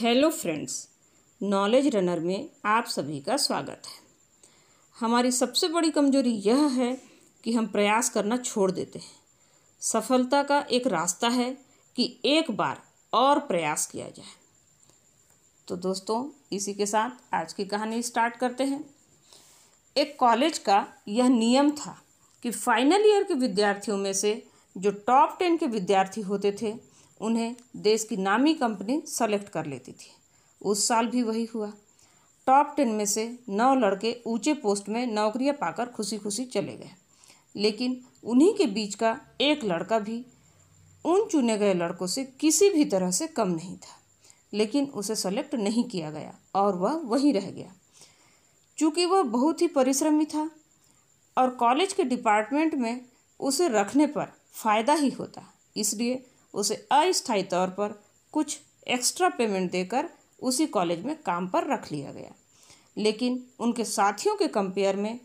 hello friends knowledge runner में आप सभी का स्वागत है हमारी सबसे बड़ी कमजोरी यह है कि हम प्रयास करना छोड़ देते हैं सफलता का एक रास्ता है कि एक बार और प्रयास किया जाए तो दोस्तों इसी के साथ आज की कहानी स्टार्ट करते हैं एक कॉलेज का यह नियम था कि फाइनल ईयर के विद्यार्थियों में से जो टॉप टेन के विद्यार्थी होते थे उन्हें देश की नामी कंपनी सेलेक्ट कर लेती थी उस साल भी वही हुआ टॉप टेन में से नौ लड़के ऊंचे पोस्ट में नौकरियां पाकर खुशी खुशी चले गए लेकिन उन्हीं के बीच का एक लड़का भी उन चुने गए लड़कों से किसी भी तरह से कम नहीं था लेकिन उसे सेलेक्ट नहीं किया गया और वह वहीं रह गया चूँकि वह बहुत ही परिश्रमी था और कॉलेज के डिपार्टमेंट में उसे रखने पर फ़ायदा ही होता इसलिए उसे अस्थायी तौर पर कुछ एक्स्ट्रा पेमेंट देकर उसी कॉलेज में काम पर रख लिया गया लेकिन उनके साथियों के कंपेयर में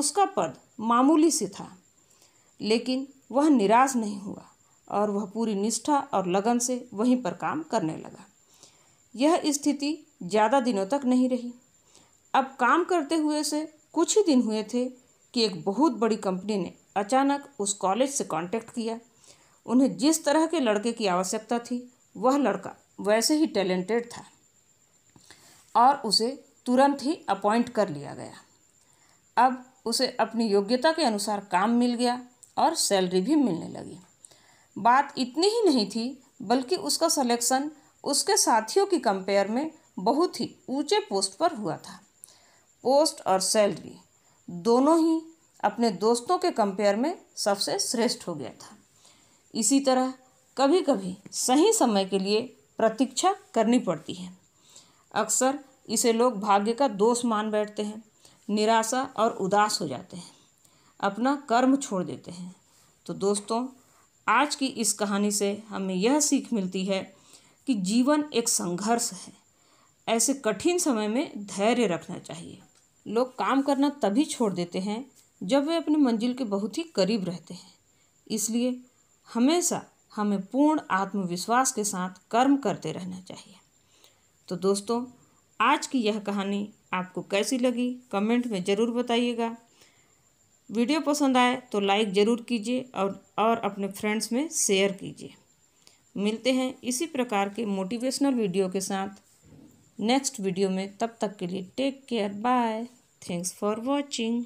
उसका पद मामूली से था लेकिन वह निराश नहीं हुआ और वह पूरी निष्ठा और लगन से वहीं पर काम करने लगा यह स्थिति ज़्यादा दिनों तक नहीं रही अब काम करते हुए से कुछ ही दिन हुए थे कि एक बहुत बड़ी कंपनी ने अचानक उस कॉलेज से कांटेक्ट किया उन्हें जिस तरह के लड़के की आवश्यकता थी वह लड़का वैसे ही टैलेंटेड था और उसे तुरंत ही अपॉइंट कर लिया गया अब उसे अपनी योग्यता के अनुसार काम मिल गया और सैलरी भी मिलने लगी बात इतनी ही नहीं थी बल्कि उसका सिलेक्शन उसके साथियों की कंपेयर में बहुत ही ऊंचे पोस्ट पर हुआ था पोस्ट और सैलरी दोनों ही अपने दोस्तों के कंपेयर में सबसे श्रेष्ठ हो गया था इसी तरह कभी कभी सही समय के लिए प्रतीक्षा करनी पड़ती है अक्सर इसे लोग भाग्य का दोष मान बैठते हैं निराशा और उदास हो जाते हैं अपना कर्म छोड़ देते हैं तो दोस्तों आज की इस कहानी से हमें यह सीख मिलती है कि जीवन एक संघर्ष है ऐसे कठिन समय में धैर्य रखना चाहिए लोग काम करना तभी छोड़ देते हैं जब वे अपनी मंजिल के बहुत ही करीब रहते हैं इसलिए हमेशा हमें पूर्ण आत्मविश्वास के साथ कर्म करते रहना चाहिए तो दोस्तों आज की यह कहानी आपको कैसी लगी कमेंट में ज़रूर बताइएगा वीडियो पसंद आए तो लाइक ज़रूर कीजिए और और अपने फ्रेंड्स में शेयर कीजिए मिलते हैं इसी प्रकार के मोटिवेशनल वीडियो के साथ नेक्स्ट वीडियो में तब तक के लिए take care bye thanks for watching